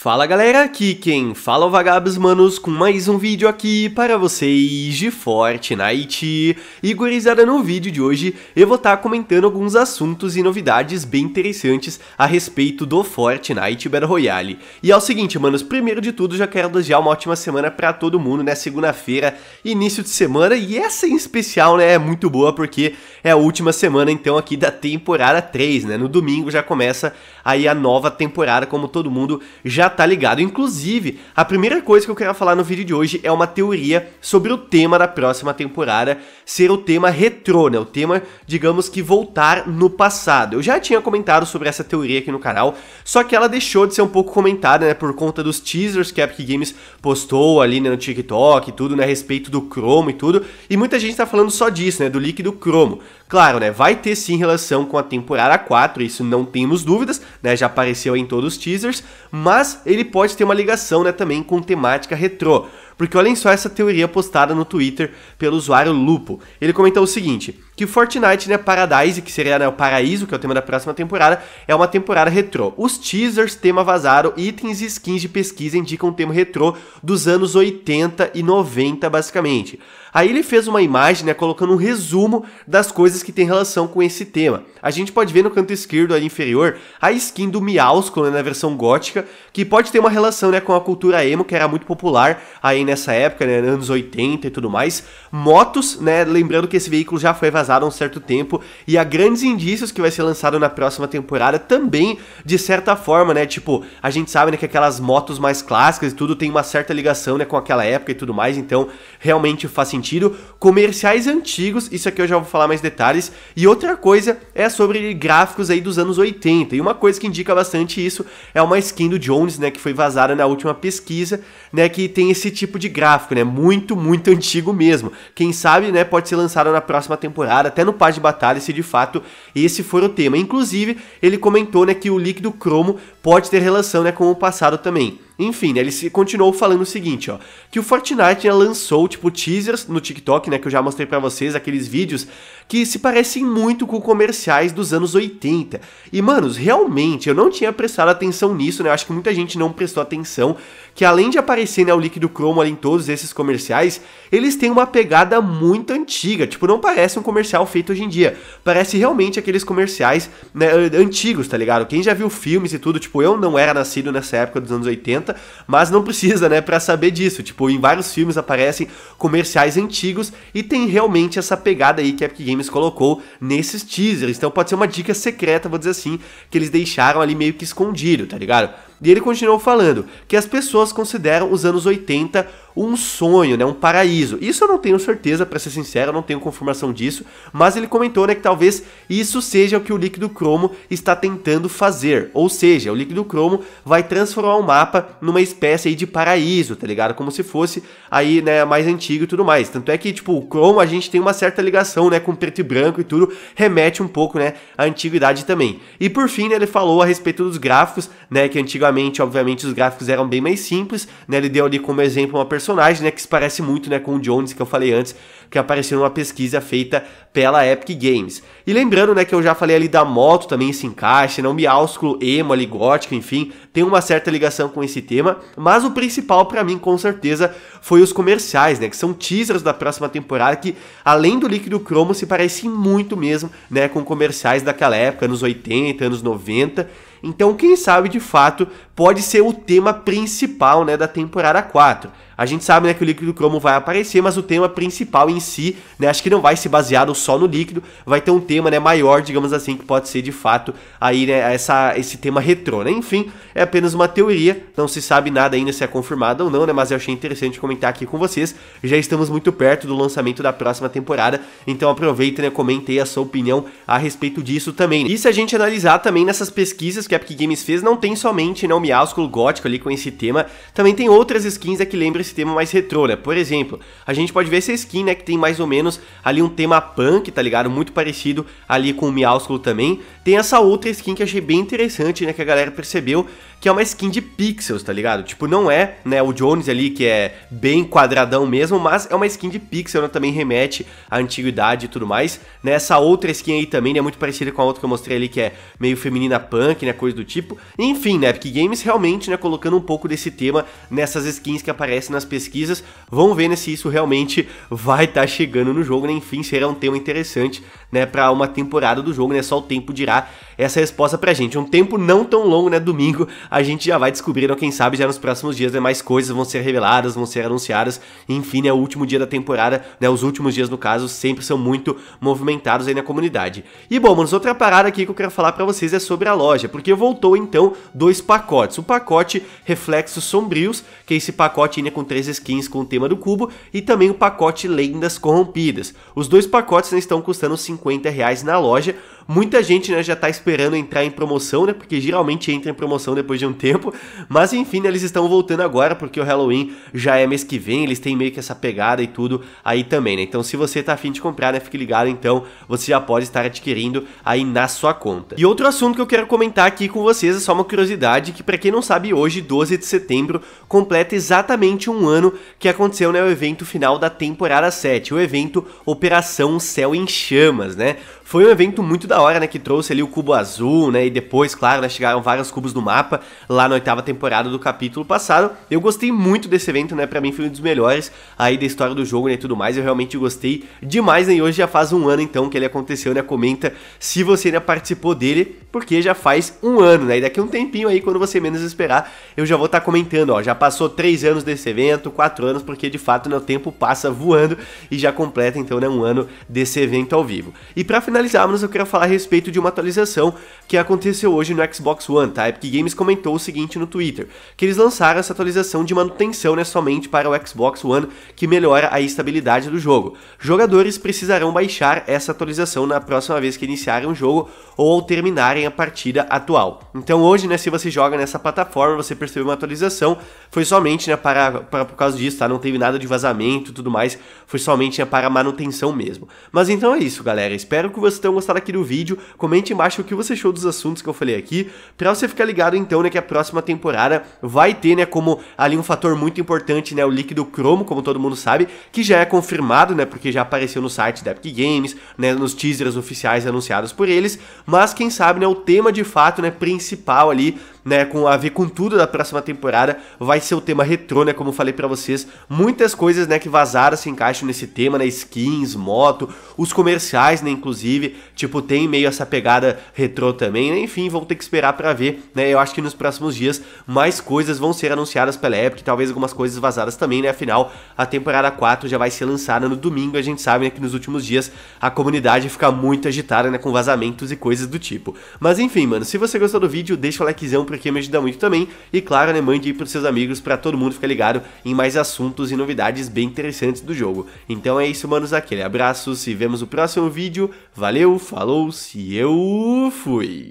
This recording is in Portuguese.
Fala galera, aqui quem fala é o Vagabos Manos com mais um vídeo aqui para vocês de Fortnite. E gurizada, no vídeo de hoje eu vou estar tá comentando alguns assuntos e novidades bem interessantes a respeito do Fortnite Battle Royale. E é o seguinte, manos, primeiro de tudo já quero desejar uma ótima semana para todo mundo, né? Segunda-feira, início de semana e essa em especial, né, é muito boa porque é a última semana então aqui da temporada 3, né? No domingo já começa aí a nova temporada, como todo mundo já tá ligado. Inclusive, a primeira coisa que eu quero falar no vídeo de hoje é uma teoria sobre o tema da próxima temporada ser o tema retrô, né? O tema, digamos que voltar no passado. Eu já tinha comentado sobre essa teoria aqui no canal, só que ela deixou de ser um pouco comentada, né, por conta dos teasers que a Epic Games postou ali né, no TikTok e tudo, né, a respeito do cromo e tudo. E muita gente tá falando só disso, né, do líquido cromo. Claro, né? Vai ter sim relação com a temporada 4, isso não temos dúvidas, né? Já apareceu em todos os teasers, mas ele pode ter uma ligação, né, também com temática retrô. Porque olhem só essa teoria postada no Twitter pelo usuário Lupo. Ele comentou o seguinte: que Fortnite, né, Paradise, que seria né, o paraíso, que é o tema da próxima temporada, é uma temporada retrô. Os teasers, tema vazado, itens e skins de pesquisa indicam um tema retrô dos anos 80 e 90, basicamente. Aí ele fez uma imagem, né, colocando um resumo das coisas que tem relação com esse tema. A gente pode ver no canto esquerdo ali inferior a skin do Miausculo né, na versão gótica, que pode ter uma relação, né, com a cultura emo, que era muito popular aí nessa época, né, anos 80 e tudo mais. Motos, né, lembrando que esse veículo já foi vazado há um certo tempo e há grandes indícios que vai ser lançado na próxima temporada também, de certa forma, né, tipo, a gente sabe né, que aquelas motos mais clássicas e tudo tem uma certa ligação, né, com aquela época e tudo mais, então realmente faz sentido. Comerciais antigos, isso aqui eu já vou falar mais detalhes. E outra coisa é sobre gráficos aí dos anos 80. E uma coisa que indica bastante isso é uma skin do Jones, né, que foi vazada na última pesquisa, né, que tem esse tipo tipo de gráfico, né? Muito, muito antigo mesmo. Quem sabe, né, pode ser lançado na próxima temporada, até no Paz de Batalha, se de fato esse for o tema. Inclusive, ele comentou, né, que o líquido cromo pode ter relação, né, com o passado também. Enfim, né, ele se continuou falando o seguinte, ó, que o Fortnite né, lançou tipo teasers no TikTok, né, que eu já mostrei para vocês aqueles vídeos que se parecem muito com comerciais dos anos 80. E manos, realmente eu não tinha prestado atenção nisso, né? Eu acho que muita gente não prestou atenção que além de aparecer né, o líquido cromo ali em todos esses comerciais, eles têm uma pegada muito antiga, tipo, não parece um comercial feito hoje em dia, parece realmente aqueles comerciais né, antigos, tá ligado? Quem já viu filmes e tudo, tipo, eu não era nascido nessa época dos anos 80, mas não precisa, né, para saber disso. Tipo, em vários filmes aparecem comerciais antigos e tem realmente essa pegada aí que a Epic Games colocou nesses teasers. Então pode ser uma dica secreta, vou dizer assim, que eles deixaram ali meio que escondido, tá ligado? E ele continuou falando que as pessoas consideram os anos 80 um sonho, né, um paraíso. Isso eu não tenho certeza, para ser sincero, eu não tenho confirmação disso, mas ele comentou né, que talvez isso seja o que o líquido cromo está tentando fazer. Ou seja, o líquido cromo vai transformar o mapa numa espécie de paraíso, tá ligado? Como se fosse aí, né, mais antigo e tudo mais. Tanto é que, tipo, o cromo a gente tem uma certa ligação, né, com preto e branco e tudo, remete um pouco, né, à antiguidade também. E por fim, né, ele falou a respeito dos gráficos, né, que antiga antigamente, obviamente, os gráficos eram bem mais simples, né? Ele deu ali como exemplo uma personagem, né, que se parece muito, né, com o Jones que eu falei antes, que apareceu numa pesquisa feita pela Epic Games. E lembrando, né, que eu já falei ali da moto também se encaixa, não né, um miásculo emo ali gótico, enfim, tem uma certa ligação com esse tema, mas o principal para mim com certeza foi os comerciais, né, que são teasers da próxima temporada que além do líquido cromo se parecem muito mesmo, né, com comerciais daquela época, anos 80, anos 90. Então, quem sabe de fato pode ser o tema principal né, da temporada 4. A gente sabe né, que o líquido cromo vai aparecer, mas o tema principal em si, né, acho que não vai se basear só no líquido, vai ter um tema né, maior, digamos assim, que pode ser de fato aí, né, essa, esse tema retrô. Né? Enfim, é apenas uma teoria, não se sabe nada ainda se é confirmado ou não, né, mas eu achei interessante comentar aqui com vocês. Já estamos muito perto do lançamento da próxima temporada, então aproveita né, comente aí a sua opinião a respeito disso também. Né? E se a gente analisar também nessas pesquisas que a Epic Games fez, não tem somente né, o Miásculo Gótico ali com esse tema, também tem outras skins né, que lembram esse tema mais retrô, né? Por exemplo, a gente pode ver essa skin, né? Que tem mais ou menos ali um tema punk, tá ligado? Muito parecido ali com o Miausculo também. Tem essa outra skin que achei bem interessante, né? Que a galera percebeu que é uma skin de pixels, tá ligado? Tipo, não é, né, o Jones ali, que é bem quadradão mesmo, mas é uma skin de pixel, né, também remete à antiguidade e tudo mais, né, essa outra skin aí também, né, muito parecida com a outra que eu mostrei ali, que é meio feminina punk, né, coisa do tipo, enfim, né, Epic Games realmente, né, colocando um pouco desse tema nessas skins que aparecem na nas pesquisas. vão ver né, se isso realmente vai estar tá chegando no jogo, né? Enfim, será um tema interessante, né, para uma temporada do jogo, né? Só o tempo dirá essa resposta pra gente. Um tempo não tão longo, né? Domingo a gente já vai descobrir, né, quem sabe já nos próximos dias, né, mais coisas vão ser reveladas, vão ser anunciadas. Enfim, né, o último dia da temporada, né, os últimos dias no caso, sempre são muito movimentados aí na comunidade. E bom, mas outra parada aqui que eu quero falar para vocês é sobre a loja, porque voltou então dois pacotes. O pacote Reflexos Sombrios, que é esse pacote ainda né, com três skins com o tema do cubo e também o pacote Lendas Corrompidas. Os dois pacotes né, estão custando 50 reais na loja, Muita gente né, já está esperando entrar em promoção, né? Porque geralmente entra em promoção depois de um tempo. Mas enfim, né, eles estão voltando agora, porque o Halloween já é mês que vem, eles têm meio que essa pegada e tudo aí também, né? Então, se você tá afim de comprar, né? Fique ligado, então você já pode estar adquirindo aí na sua conta. E outro assunto que eu quero comentar aqui com vocês é só uma curiosidade que, para quem não sabe, hoje, 12 de setembro, completa exatamente um ano que aconteceu né, o evento final da temporada 7, o evento Operação Céu em Chamas, né? Foi um evento muito da hora, né? Que trouxe ali o cubo azul, né? E depois, claro, né, chegaram vários cubos no mapa lá na oitava temporada do capítulo passado. Eu gostei muito desse evento, né? Pra mim foi um dos melhores aí da história do jogo, né? E tudo mais. Eu realmente gostei demais, né? E hoje já faz um ano então que ele aconteceu, né? Comenta se você ainda né, participou dele, porque já faz um ano, né? E daqui um tempinho aí, quando você menos esperar, eu já vou estar tá comentando, ó. Já passou três anos desse evento, quatro anos, porque de fato, né? O tempo passa voando e já completa então, né? Um ano desse evento ao vivo. E pra finalizar, finalizarmos, eu quero falar a respeito de uma atualização que aconteceu hoje no Xbox One, tá? Epic Games comentou o seguinte no Twitter, que eles lançaram essa atualização de manutenção, né, somente para o Xbox One, que melhora a estabilidade do jogo. Jogadores precisarão baixar essa atualização na próxima vez que iniciarem o jogo ou ao terminarem a partida atual. Então hoje, né, se você joga nessa plataforma, você percebeu uma atualização, foi somente, né, para, para por causa disso, tá? Não teve nada de vazamento e tudo mais, foi somente né, para manutenção mesmo. Mas então é isso, galera. Espero que vocês tenham gostado aqui do vídeo. Comente embaixo o que você achou dos assuntos que eu falei aqui, pra você ficar ligado então, né, que a próxima temporada vai ter, né, como ali um fator muito importante, né, o líquido cromo, como todo mundo sabe, que já é confirmado, né, porque já apareceu no site da Epic Games, né, nos teasers oficiais anunciados por eles, mas quem sabe, né, o tema de fato, né, principal ali né, com a ver com tudo da próxima temporada, vai ser o tema retrô, né, como eu falei para vocês, muitas coisas, né, que vazaram se encaixam nesse tema, né, skins, moto, os comerciais, né, inclusive, tipo, tem meio essa pegada retrô também, né, enfim, vão ter que esperar para ver, né, eu acho que nos próximos dias mais coisas vão ser anunciadas pela Epic, talvez algumas coisas vazadas também, né, afinal, a temporada 4 já vai ser lançada no domingo, a gente sabe, né, que nos últimos dias a comunidade fica muito agitada, né, com vazamentos e coisas do tipo. Mas enfim, mano, se você gostou do vídeo, deixa o likezão pro porque me ajuda muito também. E claro, né, mande aí pros seus amigos para todo mundo ficar ligado em mais assuntos e novidades bem interessantes do jogo. Então é isso, manos, aquele abraço, se vemos no próximo vídeo. Valeu, falou, se eu fui!